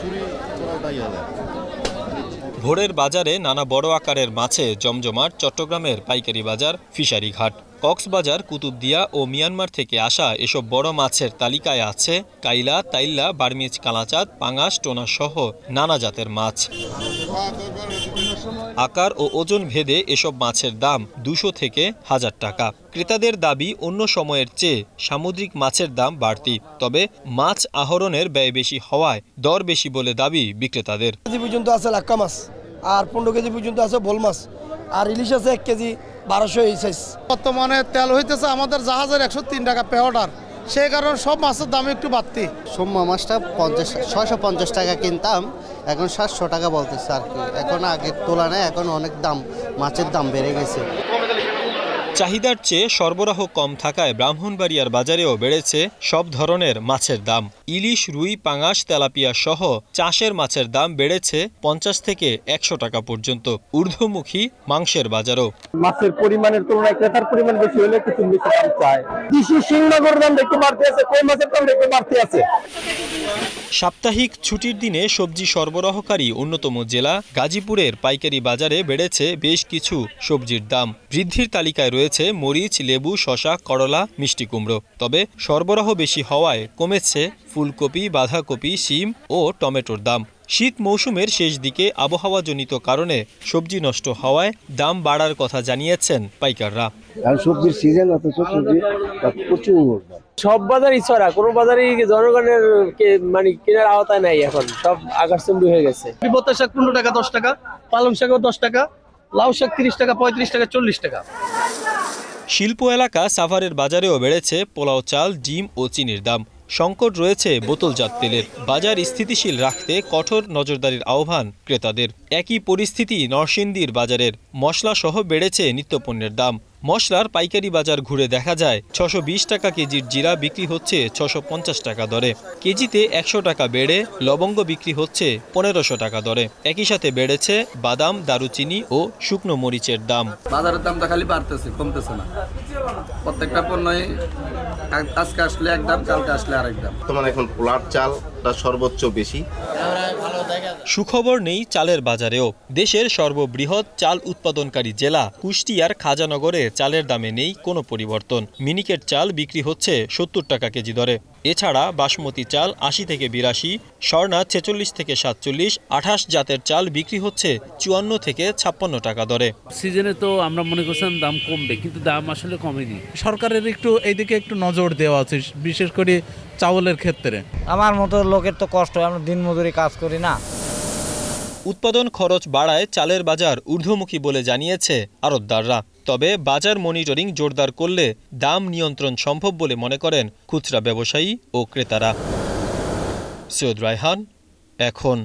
Suri Koray Dayalı. ভোরের বাজারে নানা বড় আকারের মাছে জমজমাট চট্টগ্রামের পাইকারি বাজার ফিশারি ঘাট কক্সবাজার কুতুবদিয়া ও মিয়ানমার থেকে আসা এসব বড় মাছের তালিকায় আছে কাইলা তাইল্লা বার্মিজ কালাচাঁদ পাঙাশ টোনা সহ নানা জাতের মাছ আকার ও ওজন ভেদে এসব মাছের দাম দুশো থেকে হাজার টাকা ক্রেতাদের দাবি অন্য সময়ের চেয়ে সামুদ্রিক মাছের দাম বাড়তি তবে মাছ আহরণের ব্যয় বেশি হওয়ায় দর বেশি বলে দাবি বিক্রেতাদের পর্যন্ত আসলে লাক্কা মাছ আর পনেরো কেজি পর্যন্ত আছে বোল মাছ আর ইলিশ আছে এক কেজি বারোশো এই সাইজ বর্তমানে তেল হইতেছে আমাদের জাহাজের একশো তিন টাকা পেহটার সেই কারণে সব মাছের দাম একটু বাড়তি সোম্মা মাছটা পঞ্চাশ ছয়শো পঞ্চাশ টাকা কিনতাম এখন সাতশো টাকা বলতেছে আর কি এখন আগের তুলনায় এখন অনেক দাম মাছের দাম বেড়ে গেছে চাহিদার চেয়ে সরবরাহ কম থাকায় ব্রাহ্মণবাড়িয়ার বাজারেও বেড়েছে সব ধরনের মাছের দাম ইলিশ রুই পাঙাশ তেলাপিয়া সহ চাষের মাছের দাম বেড়েছে পঞ্চাশ থেকে একশো টাকা পর্যন্ত ঊর্ধ্বমুখী মাংসের বাজারও মাছের পরিমাণের তুলনায় ক্রেতার পরিমাণ বেশি হলে কিছু বেশি দাম চায় দাম বাড়তে আছে কই মাছের দাম বাড়তে আছে সাপ্তাহিক ছুটির দিনে সবজি সরবরাহকারী অন্যতম জেলা গাজীপুরের পাইকারি বাজারে বেড়েছে বেশ কিছু সবজির দাম বৃদ্ধির তালিকায় রয়েছে রয়েছে মরিচ লেবু শশা করলা মিষ্টি কুমড়ো তবে সরবরাহ বেশি হওয়ায় কমেছে ফুলকপি বাঁধাকপি শিম ও টমেটোর দাম শীত মৌসুমের শেষ দিকে আবহাওয়াজনিত কারণে সবজি নষ্ট হওয়ায় দাম বাড়ার কথা জানিয়েছেন পাইকাররা সবজির সিজন অথচ সবজি প্রচুর সব বাজারই ছড়া কোনো বাজারই জনগণের মানে কেনার আওতায় নাই এখন সব আকাশচুম্বী হয়ে গেছে বোতা শাক পনেরো টাকা দশ টাকা পালং শাকও দশ টাকা লাউ শাক তিরিশ টাকা পঁয়ত্রিশ টাকা চল্লিশ টাকা শিল্প এলাকা সাভারের বাজারেও বেড়েছে পোলাও চাল ডিম ও চিনির দাম সংকট রয়েছে বোতলজাত তেলের বাজার স্থিতিশীল রাখতে কঠোর নজরদারির আহ্বান ক্রেতাদের একই পরিস্থিতি নরসিংদীর বাজারের মশলাসহ বেড়েছে নিত্যপণ্যের দাম মশলার পাইকারি বাজার ঘুরে দেখা যায় ছশো টাকা কেজির জিরা বিক্রি হচ্ছে ছশো টাকা দরে কেজিতে একশো টাকা বেড়ে লবঙ্গ বিক্রি হচ্ছে পনেরোশো টাকা দরে একই সাথে বেড়েছে বাদাম দারুচিনি ও শুকনো মরিচের দাম বাজারের দামটা খালি বাড়তেছে কমতেছে না প্রত্যেকটা পণ্যই আজকে আসলে এক দাম কালকে আসলে আরেক দাম তোমার এখন পোলার চালটা সর্বোচ্চ বেশি সুখবর নেই চালের বাজারেও দেশের সর্ববৃহৎ চাল উৎপাদনকারী জেলা কুষ্টিয়ার খাজানগরে চালের দামে নেই কোনো পরিবর্তন মিনিকেট চাল বিক্রি হচ্ছে সত্তর টাকা কেজি দরে এছাড়া বাসমতি চাল আশি থেকে বিরাশি স্বর্ণা ছেচল্লিশ থেকে সাতচল্লিশ আঠাশ জাতের চাল বিক্রি হচ্ছে চুয়ান্ন থেকে ছাপ্পান্ন টাকা দরে সিজনে তো আমরা মনে করছিলাম দাম কমবে কিন্তু দাম আসলে কমেনি সরকারের একটু এইদিকে একটু নজর দেওয়া আছে বিশেষ করে চাউলের ক্ষেত্রে আমার মতো লোকের তো কষ্ট আমরা দিনমজুরি কাজ করি না উৎপাদন খরচ বাড়ায় চালের বাজার ঊর্ধ্বমুখী বলে জানিয়েছে আরতদাররা তবে বাজার মনিটরিং জোরদার করলে দাম নিয়ন্ত্রণ সম্ভব বলে মনে করেন খুচরা ব্যবসায়ী ও ক্রেতারা সৈয়দ রায়হান এখন